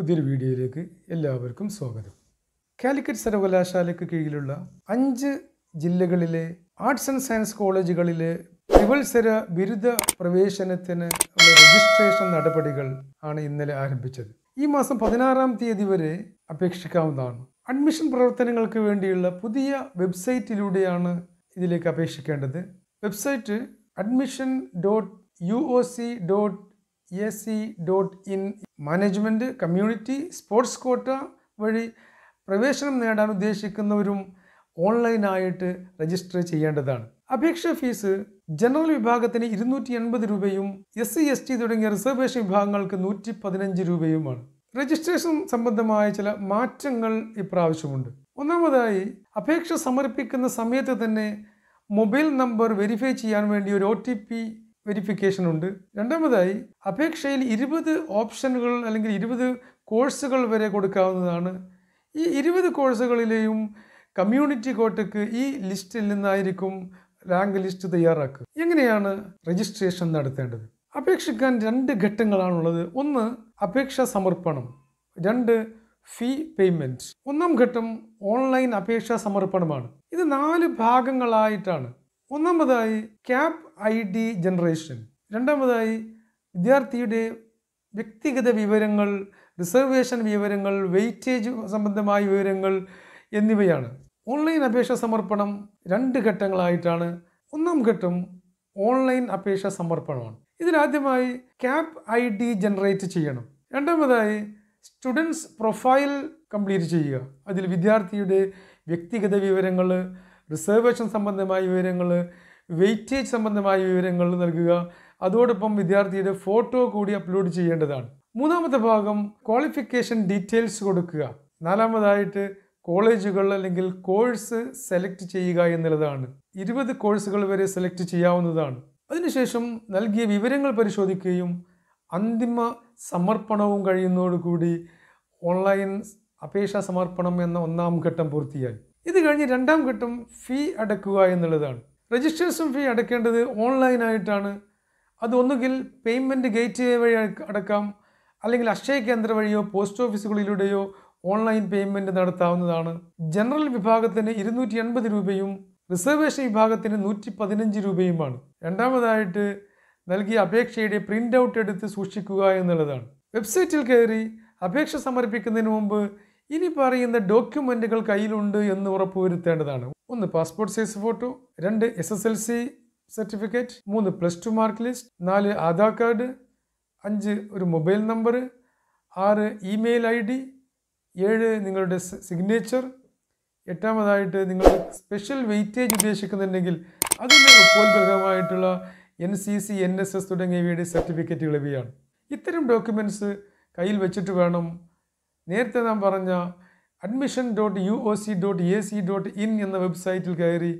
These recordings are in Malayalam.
പുതിയൊരു വീഡിയോയിലേക്ക് എല്ലാവർക്കും സ്വാഗതം കാലിക്കറ്റ് സർവകലാശാലയ്ക്ക് കീഴിലുള്ള അഞ്ച് ജില്ലകളിലെ ആർട്സ് ആൻഡ് സയൻസ് കോളേജുകളിലെ ത്രിവത്സര ബിരുദ പ്രവേശനത്തിന് ഉള്ള രജിസ്ട്രേഷൻ നടപടികൾ ആണ് ഇന്നലെ ആരംഭിച്ചത് ഈ മാസം പതിനാറാം തീയതി വരെ അപേക്ഷിക്കാവുന്നതാണ് അഡ്മിഷൻ പ്രവർത്തനങ്ങൾക്ക് വേണ്ടിയുള്ള പുതിയ വെബ്സൈറ്റിലൂടെയാണ് ഇതിലേക്ക് അപേക്ഷിക്കേണ്ടത് website admission dot U O C dot A C dot in management community sports quota വഴി പ്രവേശനം നേടാൻ ഉദ്ദേശിക്കുന്നവരും ഓൺലൈനായിട്ട് രജിസ്റ്റർ ചെയ്യേണ്ടതാണ് അപേക്ഷാ ഫീസ് ജനറൽ വിഭാഗത്തിന് ഇരുന്നൂറ്റി എൺപത് രൂപയും എസ് സി എസ് ടി തുടങ്ങിയ റിസർവേഷൻ വിഭാഗങ്ങൾക്ക് നൂറ്റി പതിനഞ്ച് രൂപയുമാണ് രജിസ്ട്രേഷൻ സംബന്ധമായ ചില മാറ്റങ്ങൾ ഇപ്രാവശ്യമുണ്ട് ഒന്നാമതായി അപേക്ഷ സമർപ്പിക്കുന്ന സമയത്ത് തന്നെ മൊബൈൽ നമ്പർ വെരിഫൈ ചെയ്യാൻ വേണ്ടി ഒരു ഒ വെരിഫിക്കേഷൻ ഉണ്ട് രണ്ടാമതായി അപേക്ഷയിൽ ഇരുപത് ഓപ്ഷനുകൾ അല്ലെങ്കിൽ ഇരുപത് കോഴ്സുകൾ വരെ കൊടുക്കാവുന്നതാണ് ഈ ഇരുപത് കോഴ്സുകളിലെയും കമ്മ്യൂണിറ്റി കോട്ടയ്ക്ക് ഈ ലിസ്റ്റിൽ നിന്നായിരിക്കും റാങ്ക് ലിസ്റ്റ് തയ്യാറാക്കുക എങ്ങനെയാണ് രജിസ്ട്രേഷൻ നടത്തേണ്ടത് അപേക്ഷിക്കാൻ രണ്ട് ഘട്ടങ്ങളാണുള്ളത് ഒന്ന് അപേക്ഷ സമർപ്പണം രണ്ട് ഫീ പേയ്മെൻറ്റ് ഒന്നാം ഘട്ടം ഓൺലൈൻ അപേക്ഷാ സമർപ്പണമാണ് ഇത് നാല് ഭാഗങ്ങളായിട്ടാണ് ഒന്നാമതായി ക്യാപ് ഐ ഡി ജനറേഷൻ രണ്ടാമതായി വിദ്യാർത്ഥിയുടെ വ്യക്തിഗത വിവരങ്ങൾ റിസർവേഷൻ വിവരങ്ങൾ വെയിറ്റേജ് സംബന്ധമായ വിവരങ്ങൾ എന്നിവയാണ് ഓൺലൈൻ അപേക്ഷ സമർപ്പണം രണ്ട് ഘട്ടങ്ങളായിട്ടാണ് ഒന്നാം ഘട്ടം ഓൺലൈൻ അപേക്ഷ സമർപ്പണമാണ് ഇതിലാദ്യമായി ക്യാപ് ഐ ഡി ജനറേറ്റ് ചെയ്യണം രണ്ടാമതായി സ്റ്റുഡൻസ് പ്രൊഫൈൽ കംപ്ലീറ്റ് ചെയ്യുക അതിൽ വിദ്യാർത്ഥിയുടെ വ്യക്തിഗത വിവരങ്ങൾ റിസർവേഷൻ സംബന്ധമായ വിവരങ്ങൾ വെയിറ്റേജ് സംബന്ധമായ വിവരങ്ങൾ നൽകുക അതോടൊപ്പം വിദ്യാർത്ഥിയുടെ ഫോട്ടോ കൂടി അപ്ലോഡ് ചെയ്യേണ്ടതാണ് മൂന്നാമത്തെ ഭാഗം ക്വാളിഫിക്കേഷൻ ഡീറ്റെയിൽസ് കൊടുക്കുക നാലാമതായിട്ട് കോളേജുകൾ അല്ലെങ്കിൽ കോഴ്സ് സെലക്ട് ചെയ്യുക എന്നുള്ളതാണ് ഇരുപത് കോഴ്സുകൾ വരെ സെലക്ട് ചെയ്യാവുന്നതാണ് അതിനുശേഷം നൽകിയ വിവരങ്ങൾ പരിശോധിക്കുകയും അന്തിമ സമർപ്പണവും കഴിയുന്നതോടുകൂടി ഓൺലൈൻ അപേക്ഷാ സമർപ്പണം എന്ന ഒന്നാം ഘട്ടം പൂർത്തിയായി ഇത് കഴിഞ്ഞ് രണ്ടാം ഘട്ടം ഫീ അടക്കുക എന്നുള്ളതാണ് രജിസ്ട്രേഷൻ ഫീ അടക്കേണ്ടത് ഓൺലൈനായിട്ടാണ് അത് ഒന്നുകിൽ പേയ്മെൻറ്റ് ഗേറ്റ് വേ വഴി അടക്കാം അല്ലെങ്കിൽ അക്ഷയ കേന്ദ്ര വഴിയോ പോസ്റ്റ് ഓഫീസുകളിലൂടെയോ ഓൺലൈൻ പേയ്മെൻറ്റ് നടത്താവുന്നതാണ് ജനറൽ വിഭാഗത്തിന് ഇരുന്നൂറ്റി എൺപത് രൂപയും റിസർവേഷൻ വിഭാഗത്തിന് നൂറ്റി പതിനഞ്ച് രൂപയുമാണ് രണ്ടാമതായിട്ട് നൽകിയ അപേക്ഷയുടെ പ്രിൻ്റ് ഔട്ട് എടുത്ത് സൂക്ഷിക്കുക എന്നുള്ളതാണ് വെബ്സൈറ്റിൽ കയറി അപേക്ഷ സമർപ്പിക്കുന്നതിന് മുമ്പ് ഇനി പറയുന്ന ഡോക്യുമെൻറ്റുകൾ കയ്യിലുണ്ട് എന്ന് ഉറപ്പുവരുത്തേണ്ടതാണ് ഒന്ന് പാസ്പോർട്ട് സൈസ് ഫോട്ടോ രണ്ട് S S L C certificate മൂന്ന് പ്ലസ് ടു മാർക്ക് ലിസ്റ്റ് നാല് ആധാർ കാർഡ് അഞ്ച് ഒരു മൊബൈൽ നമ്പർ ആറ് ഇമെയിൽ ഐ ഡി ഏഴ് നിങ്ങളുടെ സിഗ്നേച്ചർ എട്ടാമതായിട്ട് നിങ്ങൾ സ്പെഷ്യൽ വെയിറ്റേജ് ഉദ്ദേശിക്കുന്നുണ്ടെങ്കിൽ അതിൻ്റെ ഉപോത്ഗ്രഹമായിട്ടുള്ള N C C N S S തുടങ്ങിയവയുടെ സർട്ടിഫിക്കറ്റുകൾ ഇവയാണ് ഇത്തരം ഡോക്യുമെൻറ്റ്സ് കയ്യിൽ വെച്ചിട്ട് വേണം നേരത്തെ നാം പറഞ്ഞ admission dot U O C dot A C dot in എന്ന വെബ്സൈറ്റിൽ കയറി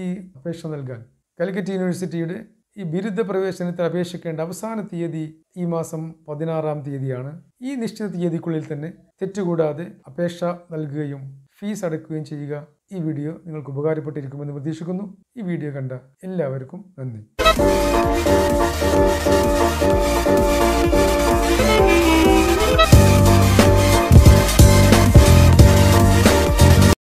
ഈ അപേക്ഷ നൽകാൻ കാലിക്കറ്റ് യൂണിവേഴ്സിറ്റിയുടെ ഈ ബിരുദ പ്രവേശനത്തിൽ അപേക്ഷിക്കേണ്ട അവസാന തീയതി ഈ മാസം പതിനാറാം തീയതിയാണ് ഈ നിശ്ചിത തീയതിക്കുള്ളിൽ തന്നെ തെറ്റുകൂടാതെ അപേക്ഷ നൽകുകയും ഫീസ് അടക്കുകയും ചെയ്യുക ഈ വീഡിയോ നിങ്ങൾക്ക് ഉപകാരപ്പെട്ടിരിക്കുമെന്ന് പ്രതീക്ഷിക്കുന്നു ഈ വീഡിയോ കണ്ട എല്ലാവർക്കും നന്ദി